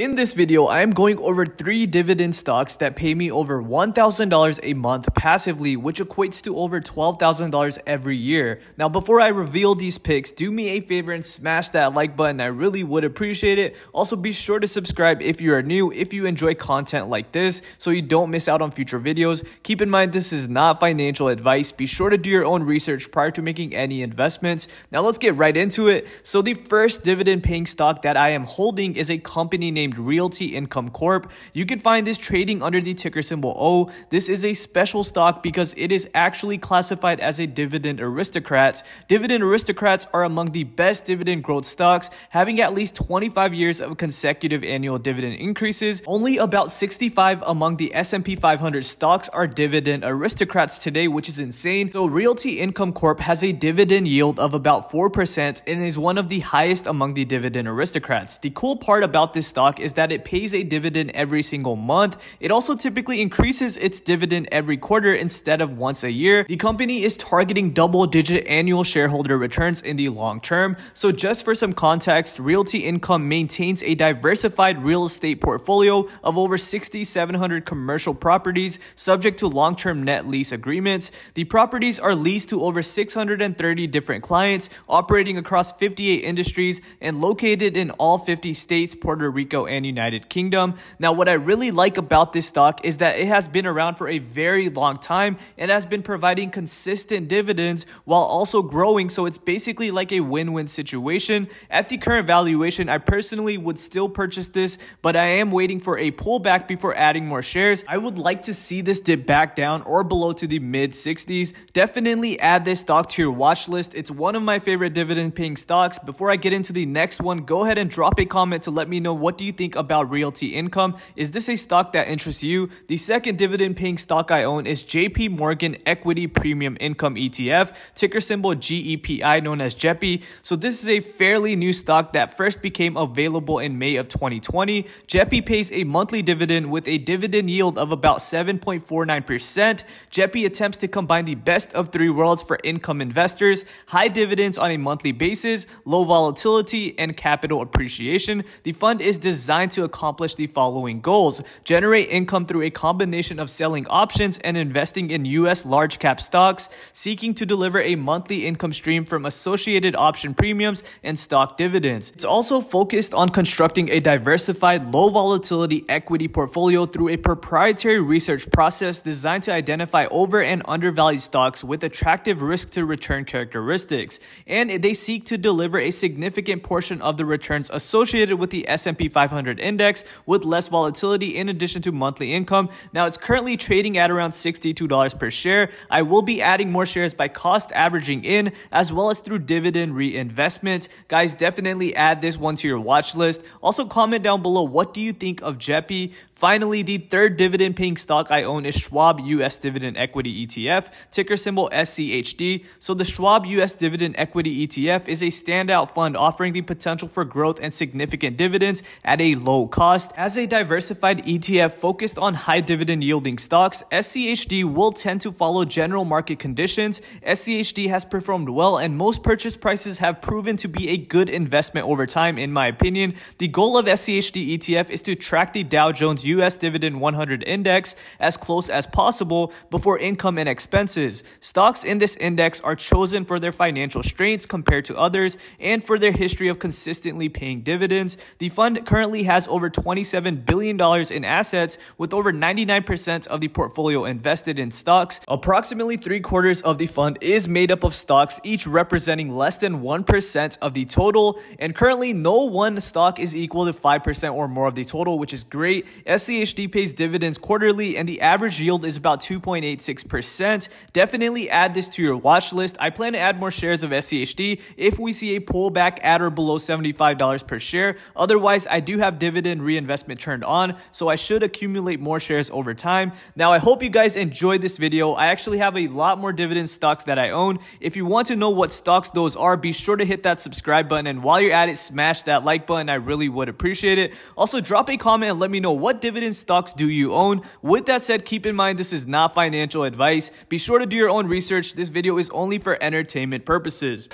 In this video, I am going over 3 dividend stocks that pay me over $1,000 a month passively, which equates to over $12,000 every year. Now, before I reveal these picks, do me a favor and smash that like button. I really would appreciate it. Also, be sure to subscribe if you are new, if you enjoy content like this, so you don't miss out on future videos. Keep in mind, this is not financial advice. Be sure to do your own research prior to making any investments. Now, let's get right into it. So, the first dividend paying stock that I am holding is a company named named Realty Income Corp. You can find this trading under the ticker symbol O. This is a special stock because it is actually classified as a dividend aristocrat. Dividend aristocrats are among the best dividend growth stocks, having at least 25 years of consecutive annual dividend increases. Only about 65 among the S&P 500 stocks are dividend aristocrats today, which is insane. So Realty Income Corp has a dividend yield of about 4% and is one of the highest among the dividend aristocrats. The cool part about this stock is that it pays a dividend every single month. It also typically increases its dividend every quarter instead of once a year. The company is targeting double digit annual shareholder returns in the long term. So just for some context, Realty Income maintains a diversified real estate portfolio of over 6,700 commercial properties subject to long-term net lease agreements. The properties are leased to over 630 different clients operating across 58 industries and located in all 50 states, Puerto Rico, and United Kingdom. Now, what I really like about this stock is that it has been around for a very long time and has been providing consistent dividends while also growing. So it's basically like a win-win situation. At the current valuation, I personally would still purchase this, but I am waiting for a pullback before adding more shares. I would like to see this dip back down or below to the mid 60s. Definitely add this stock to your watch list. It's one of my favorite dividend paying stocks. Before I get into the next one, go ahead and drop a comment to let me know what do you you think about Realty Income? Is this a stock that interests you? The second dividend paying stock I own is JP Morgan Equity Premium Income ETF, ticker symbol GEPI, known as JEPI. So this is a fairly new stock that first became available in May of 2020. JEPI pays a monthly dividend with a dividend yield of about 7.49%. JEPI attempts to combine the best of three worlds for income investors, high dividends on a monthly basis, low volatility, and capital appreciation. The fund is designed designed to accomplish the following goals generate income through a combination of selling options and investing in U.S. large cap stocks, seeking to deliver a monthly income stream from associated option premiums and stock dividends. It's also focused on constructing a diversified, low volatility equity portfolio through a proprietary research process designed to identify over and undervalued stocks with attractive risk to return characteristics. And they seek to deliver a significant portion of the returns associated with the S&P 500 500 index with less volatility in addition to monthly income. Now it's currently trading at around $62 per share. I will be adding more shares by cost averaging in as well as through dividend reinvestment. Guys, definitely add this one to your watch list. Also comment down below what do you think of Jeppy? Finally, the third dividend paying stock I own is Schwab US Dividend Equity ETF, ticker symbol SCHD. So the Schwab US Dividend Equity ETF is a standout fund offering the potential for growth and significant dividends at a low cost. As a diversified ETF focused on high dividend yielding stocks, SCHD will tend to follow general market conditions. SCHD has performed well and most purchase prices have proven to be a good investment over time in my opinion. The goal of SCHD ETF is to track the Dow Jones US Dividend 100 Index as close as possible before income and expenses. Stocks in this index are chosen for their financial strengths compared to others and for their history of consistently paying dividends. The fund currently has over $27 billion in assets, with over 99% of the portfolio invested in stocks. Approximately three quarters of the fund is made up of stocks, each representing less than 1% of the total. And currently, no one stock is equal to 5% or more of the total, which is great. As SCHD pays dividends quarterly and the average yield is about 2.86%. Definitely add this to your watch list. I plan to add more shares of SCHD if we see a pullback at or below $75 per share. Otherwise, I do have dividend reinvestment turned on, so I should accumulate more shares over time. Now, I hope you guys enjoyed this video. I actually have a lot more dividend stocks that I own. If you want to know what stocks those are, be sure to hit that subscribe button. And while you're at it, smash that like button. I really would appreciate it. Also, drop a comment and let me know what dividend stocks do you own? With that said, keep in mind this is not financial advice. Be sure to do your own research. This video is only for entertainment purposes.